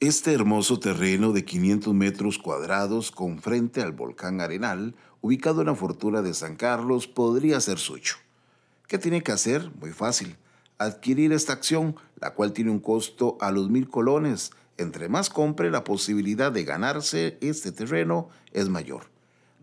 Este hermoso terreno de 500 metros cuadrados con frente al volcán Arenal, ubicado en la fortuna de San Carlos, podría ser suyo. ¿Qué tiene que hacer? Muy fácil. Adquirir esta acción, la cual tiene un costo a los mil colones. Entre más compre, la posibilidad de ganarse este terreno es mayor.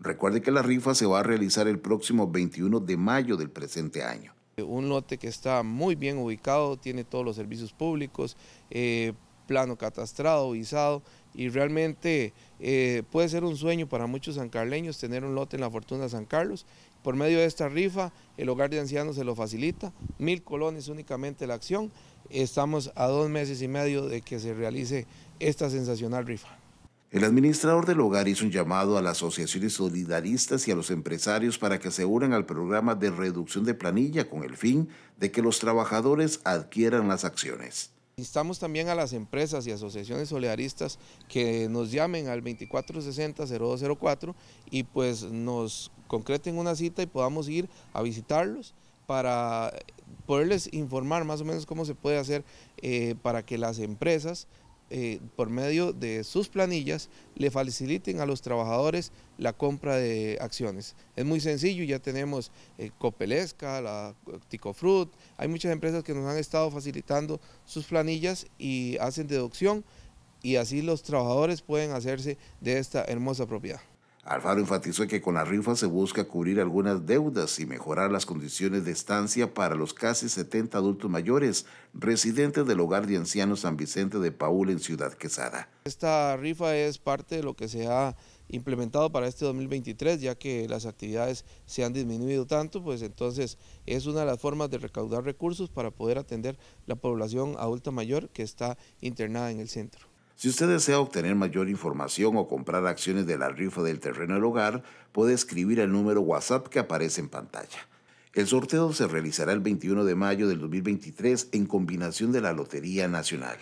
Recuerde que la rifa se va a realizar el próximo 21 de mayo del presente año. Un lote que está muy bien ubicado, tiene todos los servicios públicos. Eh, plano catastrado, visado, y realmente eh, puede ser un sueño para muchos sancarleños tener un lote en la fortuna de San Carlos. Por medio de esta rifa, el hogar de ancianos se lo facilita, mil colones únicamente la acción. Estamos a dos meses y medio de que se realice esta sensacional rifa. El administrador del hogar hizo un llamado a las asociaciones solidaristas y a los empresarios para que aseguren al programa de reducción de planilla con el fin de que los trabajadores adquieran las acciones. Instamos también a las empresas y asociaciones solidaristas que nos llamen al 2460-0204 y pues nos concreten una cita y podamos ir a visitarlos para poderles informar más o menos cómo se puede hacer eh, para que las empresas eh, por medio de sus planillas, le faciliten a los trabajadores la compra de acciones. Es muy sencillo, ya tenemos eh, Copelesca, la Ticofruit, hay muchas empresas que nos han estado facilitando sus planillas y hacen deducción y así los trabajadores pueden hacerse de esta hermosa propiedad. Alfaro enfatizó que con la rifa se busca cubrir algunas deudas y mejorar las condiciones de estancia para los casi 70 adultos mayores residentes del Hogar de Ancianos San Vicente de Paúl en Ciudad Quesada. Esta rifa es parte de lo que se ha implementado para este 2023, ya que las actividades se han disminuido tanto, pues entonces es una de las formas de recaudar recursos para poder atender la población adulta mayor que está internada en el centro. Si usted desea obtener mayor información o comprar acciones de la rifa del terreno del hogar, puede escribir al número WhatsApp que aparece en pantalla. El sorteo se realizará el 21 de mayo del 2023 en combinación de la Lotería Nacional.